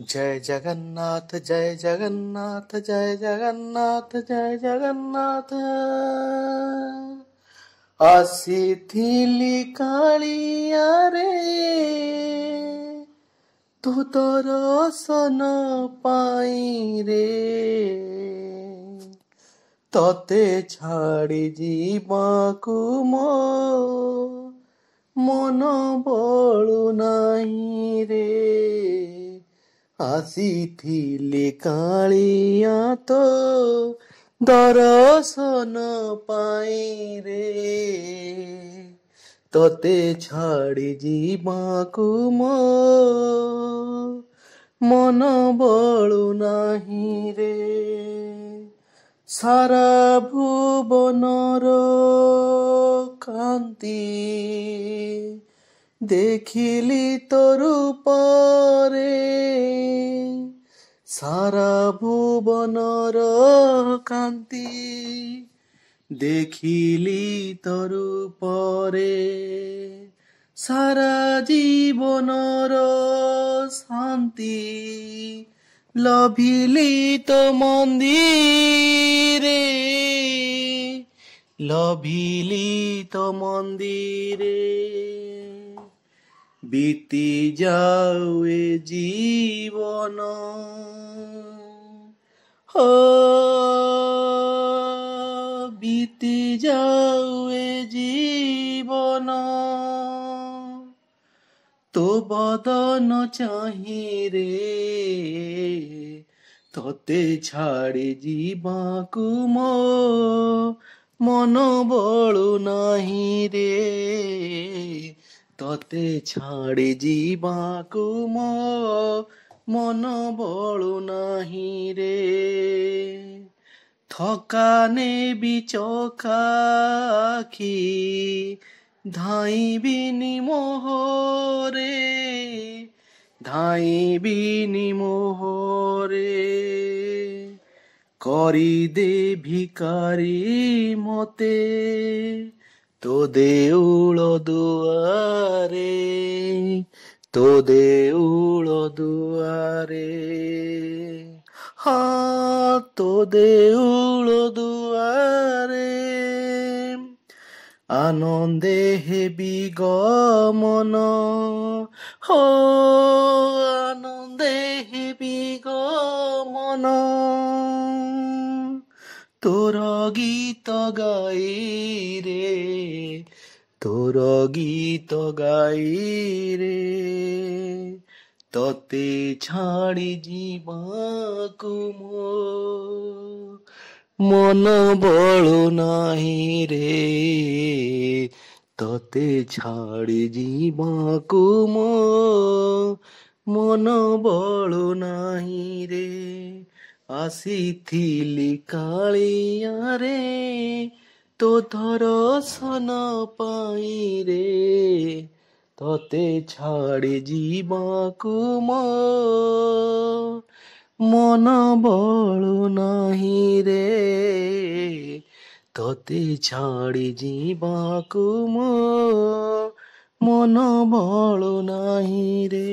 जय जगन्नाथ जय जगन्नाथ जय जगन्नाथ जय जगन्नाथ आसी थीली कालिया रे तू तो रोसन पाई रे तोते छाड़ी जीवाकू मो মন বড় নাই রে ଆସିଥିଲେ କାଳିଆ ତ ଦର୍ଶନ ପାଇଁ ରେ ତତେ ଛାଡ଼ି ଯିବାକୁ ମୋ ମନ ବଳୁ ନାହିଁ ରେ ସାରା ଭୁବନର କାନ୍ତି দেখিলি তোর পরে সারা ভুবনর কান্তি দেখিলি তোর পরে সারা জীবনর শান্তি লভিলি তো মন্দিরে লভিলি তো মন্দিরে বিতি যাও এ জীবন ও বিতি যাও এ জীবন তো বদন চাহি রে তোতে ছাড়ে জীবা কুম মন বড় নাহি রে ততে ছাড়ে ଯିବାକୁ কুম মন বড় নাহি রে থকা নে নেবি চখাখি ধাইবিনি মোহরে ধাইবিনি মোহরে করি দে ভিকারি মতে তো দেউলো দুয়ারে তো দেউলো দুয়ারে হা তো দুয়ারে আনন্দে হেবি গমন হ তোর গীত গাই রে তোর গীত গাই রে ততে ছাড়ি জীবাকু মো মন বড় নাহি রে ততে ছাড়ি জীবাকু মো মন বড় নাহি রে ଆସିଥିଲି କାଳିଆରେ ତୋ ଦର୍ଶନ ପାଇଁରେ ତତେ ଛାଡ଼ି ଯିବାକୁ ମୋ ମନ ବଳୁ ନାହିଁ ରେ ତତେ ଛାଡ଼ି ଯିବାକୁ ମୋ ମନ ବଳୁ ନାହିଁ ରେ